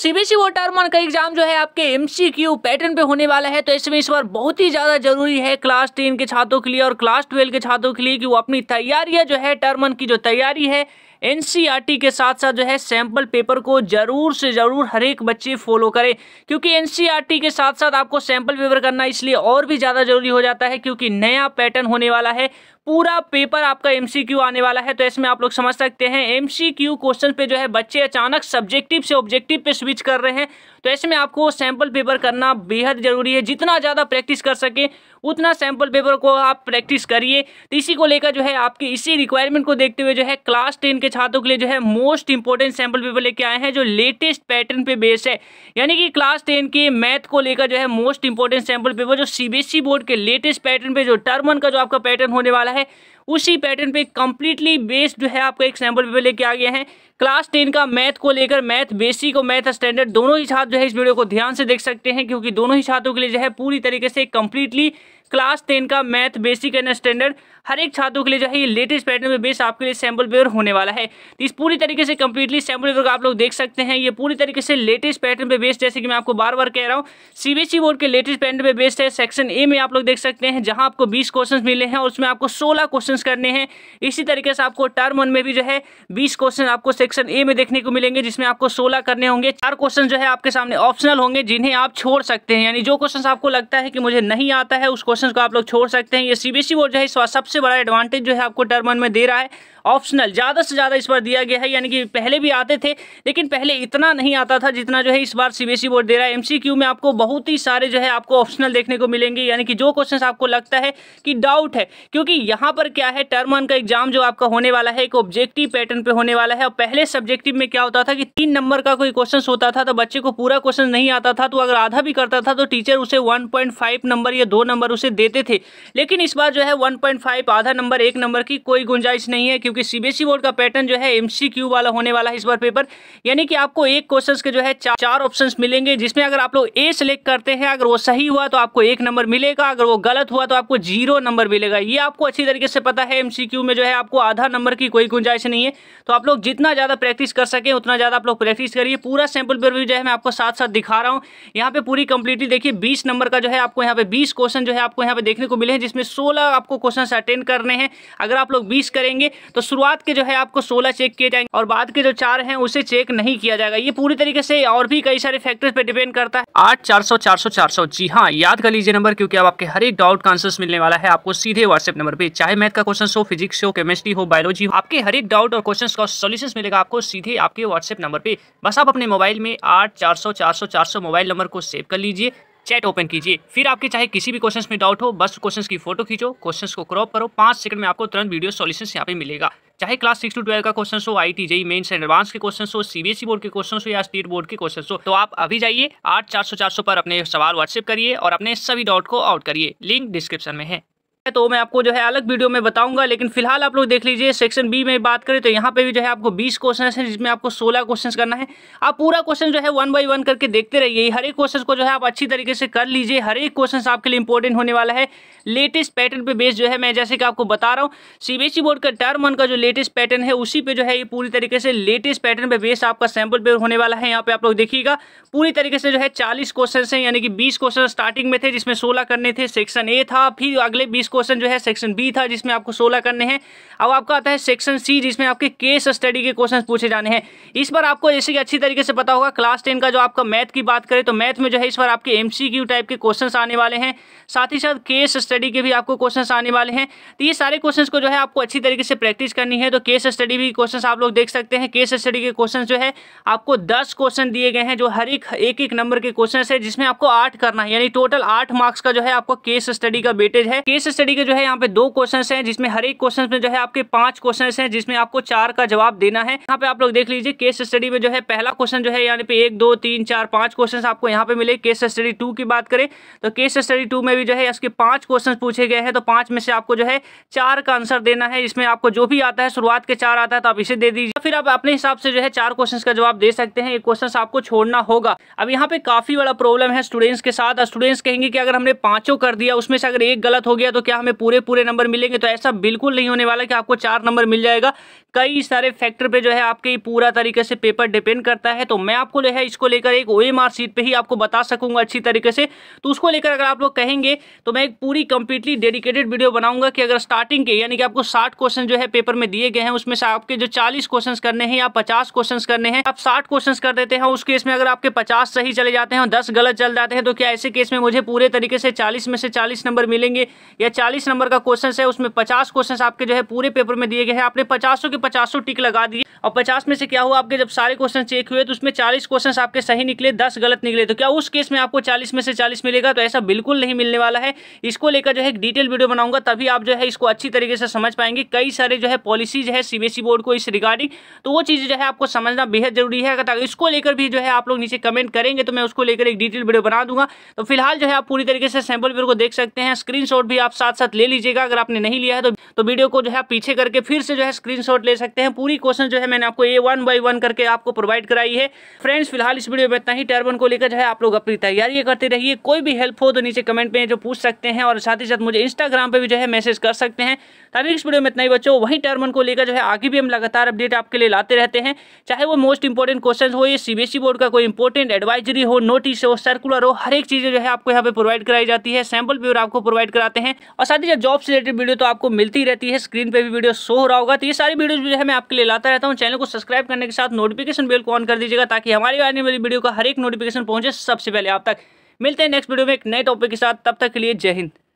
CBSE term one का exam जो है आपके एमसीक्यू पैटर्न पे होने वाला है तो इसमें इस बार बहुत ही ज़्यादा जरूरी है क्लास टेन के छात्रों के लिए और क्लास ट्वेल्व के छात्रों के लिए कि वो अपनी तैयारियाँ जो है टर्म वन की जो तैयारी है एनसीईआरटी के साथ साथ जो है सैम्पल पेपर को जरूर से जरूर हर एक बच्चे फॉलो करें क्योंकि एनसीईआरटी के साथ साथ आपको सैम्पल पेपर करना इसलिए और भी ज़्यादा जरूरी हो जाता है क्योंकि नया पैटर्न होने वाला है पूरा पेपर आपका एमसीक्यू आने वाला है तो इसमें आप लोग समझ सकते हैं एमसीक्यू क्वेश्चन पे जो है बच्चे अचानक सब्जेक्टिव से ऑब्जेक्टिव पे स्विच कर रहे हैं तो ऐसे में आपको सैम्पल पेपर करना बेहद ज़रूरी है जितना ज़्यादा प्रैक्टिस कर सके उतना सैम्पल पेपर को आप प्रैक्टिस करिए तो इसी को लेकर जो है आपकी इसी रिक्वायरमेंट को देखते हुए जो है क्लास टेन के छात्रों के लिए जो है मोस्ट इंपॉर्टेंट सैम्पल पेपर लेके आए हैं जो लेटेस्ट पैटर्न पे बेस है यानी कि क्लास टेन के मैथ को लेकर जो है मोस्ट इंपॉर्टेंट सैम्पल पेपर जो सी बोर्ड e के लेटेस्ट पैटर्न पर जो टर्म का जो आपका पैटर्न होने वाला है उसी पैटर्न पर कंप्लीटली बेस्ड जो है आपका एक सैम्पल पेपर लेके आ गया है क्लास टेन का मैथ को लेकर मैथ बेसिक और मैथ स्टैंडर्ड दोनों ही छात्र जो है इस वीडियो को ध्यान से देख सकते हैं क्योंकि दोनों ही छात्रों के लिए जो है पूरी तरीके से कंप्लीटली क्लास टेन का मैथ बेसिक एंड स्टैंडर्ड हर एक छात्रों के लिए जो है ये लेटेस्ट पैटर्न में बेस आपके लिए सैम्पल पेपर होने वाला है तो इस पूरी तरीके से कंप्लीटली सैम्पल पेपर आप लोग देख सकते हैं ये पूरी तरीके से लेटेस्ट पैटर्न पे बेस्ड जैसे कि मैं आपको बार बार कह रहा हूँ सीबीएसई e बोर्ड के लेटेस्ट पैटर्न पे बेस्ड है सेक्शन ए में आप लोग देख सकते हैं जहाँ आपको बीस क्वेश्चन मिले हैं और उसमें आपको सोलह क्वेश्चन करने हैं इसी तरीके से आपको टर्म वन में भी जो है बीस क्वेश्चन आपको सेक्शन ए में देखने को मिलेंगे जिसमें आपको सोलह करने होंगे चार क्वेश्चन जो है आपके सामने ऑप्शनल होंगे जिन्हें आप छोड़ सकते हैं यानी जो क्वेश्चन आपको लगता है कि मुझे नहीं आता है उस क्वेश्चन क्वेश्चन को आप लोग छोड़ सकते हैं ये सीबीएसई बोर्ड जो है इसका सबसे बड़ा एडवांटेज जो है आपको टर्म वन में दे रहा है ऑप्शनल ज़्यादा से ज़्यादा इस बार दिया गया है यानी कि पहले भी आते थे लेकिन पहले इतना नहीं आता था जितना जो है इस बार सीबीएसई बोर्ड दे रहा है एमसीक्यू में आपको बहुत ही सारे जो है आपको ऑप्शनल देखने को मिलेंगे यानी कि जो क्वेश्चन आपको लगता है कि डाउट है क्योंकि यहाँ पर क्या है टर्म वन का एग्जाम जो आपका होने वाला है एक ऑब्जेक्टिव पैटर्न पर होने वाला है और पहले सब्जेक्टिव में क्या होता था कि तीन नंबर का कोई क्वेश्चन होता था तो बच्चे को पूरा क्वेश्चन नहीं आता था तो अगर आधा भी करता था तो टीचर उसे वन नंबर या दो नंबर उसे से देते थे लेकिन इस बार जो है वन पॉइंट फाइव आधा नंबर एक नंबर की कोई गुंजाइश नहीं है क्योंकि सीबीएसई e बोर्ड का पैटर्न जो है एमसीक्यू वाला होने वाला है इस बार पेपर यानी कि आपको एक क्वेश्चन के जो है चार ऑप्शन मिलेंगे जिसमें अगर आप लोग ए सेलेक्ट करते हैं अगर वो सही हुआ तो आपको एक नंबर मिलेगा अगर वो गलत हुआ तो आपको जीरो नंबर मिलेगा ये आपको अच्छी तरीके से पता है एमसीक्यू में जो है आपको आधा नंबर की कोई गुंजाइश नहीं है तो आप लोग जितना ज़्यादा प्रैक्टिस कर सकें उतना ज़्यादा आप लोग प्रैक्टिस करिए पूरा सैम्पल पेपर भी जो है मैं आपको साथ साथ दिखा रहा हूँ यहाँ पे पूरी कंप्लीटली देखिए बीस नंबर का जो है आपको यहाँ पे बीस क्वेश्चन जो है आपको आपको यहाँ पे देखने को मिले हैं जिसमें 16 आपको क्वेश्चन अटेंड करने हैं अगर आप लोग 20 करेंगे तो शुरुआत के जो है आपको 16 चेक किए जाएंगे और बाद के जो चार हैं उसे चेक नहीं किया जाएगा ये पूरी तरीके से और भी कई सारे फैक्टर्स पे डिपेंड करता है आठ चार सौ चार सौ चार सौ जी हाँ याद कर लीजिए नंबर क्योंकि अब आपके हर एक डाउट का आंसर मिलने वाला है आपको सीधे व्हाट्सएप नंबर पर चाहे मैथ का क्वेश्चन हो फिजिक्स हो केमिस्ट्री हो बायोलॉजी हो आपके हर एक डाउट और क्वेश्चन का सोल्यूशन मिलेगा आपको सीधे आपके व्हाट्सएप नंबर पर बस आप अपने मोबाइल में आठ चार सौ मोबाइल नंबर को सेव कर लीजिए चैट ओपन कीजिए फिर आपके चाहे किसी भी क्वेश्चन में डाउट हो बस क्वेश्चन की फोटो खींचो क्वेश्चन को क्रॉप करो पांच सेकंड में आपको तुरंत वीडियो सॉल्यूशन यहाँ पे मिलेगा चाहे क्लास सिक्स टू ट्वेल्व का क्वेश्चन हो I T JEE mains and advance के क्वेश्चन हो सीबीएसई बोर्ड e के क्वेश्चन हो या स्टेट बोर्ड के क्वेश्चन हो तो आप अभी जाइए आठ चार सौ चार सौ पर अपने सवाल व्हाट्सएप करिए और अपने सभी डाउट को आउट करिए लिंक डिस्क्रिप्शन में है है तो मैं आपको जो है अलग वीडियो में बताऊंगा लेकिन फिलहाल आप लोग देख लीजिए सेक्शन बी में बात करें तो यहाँ पे भी जो है आपको 20 क्वेश्चन है जिसमें आपको 16 क्वेश्चन करना है आप पूरा क्वेश्चन जो है वन बाई वन करके देखते रहिए हर एक क्वेश्चन को जो है आप अच्छी तरीके से कर लीजिए हर एक क्वेश्चन आपके लिए इंपॉर्टेंट होने वाला है लेटेस्ट पैटर्न पर बेस्ड जो है मैं जैसे कि आपको बता रहा हूँ सीबीएसई बोर्ड का टर्म वन का जो लेटेस्ट पैटर्न है उसी पर जो है ये पूरी तरीके से लेटेस्ट पैटर्न पर बेस्ड आपका सैम्पल पेपर होने वाला है यहाँ पे आप लोग देखिएगा पूरी तरीके से जो है चालीस क्वेश्चन है यानी कि बीस क्वेश्चन स्टार्टिंग में थे जिसमें सोलह करने थे सेक्शन ए था फिर अगले बीस क्वेश्चन जो है सेक्शन बी था जिसमें आपको सोलह करने हैं अब आपका आता है सेक्शन सी जिसमें आपके केस स्टडी के क्वेश्चन पूछे जाने हैं इस बार आपको जैसे कि अच्छी तरीके से पता होगा क्लास टेन का जो आपका मैथ की बात करें तो मैथ में जो है इस बार आपके एम टाइप के क्वेश्चन आने वाले हैं साथ ही साथ केस स्टडी के भी आपको क्वेश्चन आने वाले हैं तो ये सारे क्वेश्चन को जो है आपको अच्छी तरीके से प्रैक्टिस करनी है तो केस स्टडी भी क्वेश्चन आप लोग देख सकते हैं केस स्टडी के क्वेश्चन जो है आपको दस क्वेश्चन दिए गए हैं जो हर एक एक एक नंबर के क्वेश्चन है जिसमें आपको आठ करना है यानी टोटल आठ मार्क्स का जो है आपको केस स्टडी का बेटेज है केस स्टडी स्टडी के जो है यहाँ पे दो क्वेश्चन है जिसमें हर एक क्वेश्चन में जो है आपके पांच क्वेश्चन है जिसमें आपको चार का जवाब देना है यहाँ पे आप लोग देख लीजिए केस स्टडी में जो है पहला क्वेश्चन जो है यहाँ पे एक दो तीन चार पांच क्वेश्चन आपको यहाँ पे मिले केस स्टडी टू की बात करें तो केस स्टडी टू में भी जो है इसके पांच क्वेश्चन पूछे गए हैं तो पांच में से आपको जो है चार का आंसर देना है इसमें आपको जो भी आता है शुरुआत के चार आता है तो आप इसे दे दीजिए फिर आप अपने हिसाब से जो है चार क्वेश्चन का जवाब दे सकते हैं एक क्वेश्चन आपको छोड़ना होगा अब यहाँ पे काफी बड़ा प्रॉब्लम है स्टूडेंट्स के साथ स्टूडेंट्स कहेंगे कि अगर हमने पांचों कर दिया उसमें से अगर एक गलत हो गया तो क्या हमें पूरे पूरे नंबर मिलेंगे तो ऐसा बिल्कुल नहीं होने वाला कि आपको चार नंबर मिल जाएगा कई सारे फैक्टर पे जो है आपके पूरा तरीके से पेपर डिपेंड करता है तो मैं आपको जो है इसको लेकर एक ओ एम सीट पर ही आपको बता सकूंगा अच्छी तरीके से तो उसको लेकर अगर आप लोग कहेंगे तो मैं एक पूरी कंप्लीटली डेडिकेटेड वीडियो बनाऊंगा कि अगर स्टार्टिंग के यानी कि आपको साठ क्वेश्चन जो है पेपर में दिए गए हैं उसमें से आपके जो चालीस क्वेश्चन करने हैं या पचास क्वेश्चन करने हैं आप साठ क्वेश्चन कर देते हैं उस केस में अगर आपके पचास सही चले जाते हैं और दस गलत चल जाते हैं तो क्या ऐसे केस में मुझे पूरे तरीके से चालीस में से चालीस नंबर मिलेंगे या चालीस नंबर का क्वेश्चन है उसमें पचास क्वेश्चन आपके जो है पूरे पेपर में दिए गए हैं आपने पचासों के के पचासों टिक लगा दिए और पचास में से क्या हुआ आपके जब सारे क्वेश्चन चेक हुए तो उसमें चालीस क्वेश्चन आपके सही निकले दस गलत निकले तो क्या उस केस में आपको चालीस में से चालीस मिलेगा तो ऐसा बिल्कुल नहीं मिलने वाला है इसको लेकर जो है एक डिटेल वीडियो बनाऊंगा तभी आप जो है इसको अच्छी तरीके से समझ पाएंगे कई सारे जो है पॉलिसीज है सीबीएसई बोर्ड को इस रिगार्डिंग तो वो चीज़ जो है आपको समझना बेहद जरूरी है अगर इसको लेकर भी जो है आप लोग नीचे कमेंट करेंगे तो मैं उसको लेकर एक डिटेल वीडियो बना दूंगा तो फिलहाल जो है आप पूरी तरीके से सैंपल पेपर को देख सकते हैं स्क्रीन भी आप साथ साथ ले लीजिएगा अगर आपने नहीं लिया है तो वीडियो तो को जो है पीछे करके फिर से जो है स्क्रीन ले सकते हैं पूरी क्वेश्चन जो है मैंने आपको ये वन बाई वन करके आपको प्रोवाइड कराई है फ्रेंड्स फिलहाल इस वीडियो में इतना ही टर्बन को लेकर जो है आप लोग अपनी तैयारी करते रहिए कोई भी हेल्प हो तो नीचे कमेंट में जो पूछ सकते हैं और साथ ही साथ मुझे इंस्टाग्राम पर भी जो है मैसेज कर सकते हैं तभी इस वीडियो में इतना ही बच्चों वहीं टर्म को लेकर जो है आगे भी हम लगातार अपडेट आपके लिए लाते रहते हैं चाहे वो मोस्ट इंपॉर्टेंट क्वेश्चन हो या सीबीएसई बोर्ड का कोई इंपॉर्टेंट एडवाइजरी हो नोटिस हो सर्कुलर हो हर एक चीज़ जो है आपको यहाँ पे प्रोवाइड कराई जाती है सैम्पल पेपर आपको प्रोवाइड कराते हैं और साथ ही जॉब से रिलेटेड वीडियो तो आपको मिलती रहती है स्क्रीन पर भी वीडियो शो हो रहा होगा तो ये सारी वीडियो जो है मैं आपके लिए लाता रहता हूँ चैनल को सब्सक्राइब करने के साथ नोटिफिकेशन बिल को ऑन कर दीजिएगा ताकि हमारी आने वाली वीडियो का हर एक नोटिफिकेशन पहुंचे सबसे पहले आप तक मिलते हैं नेक्स्ट वीडियो में एक नए टॉपिक के साथ तब तक के लिए जय हिंद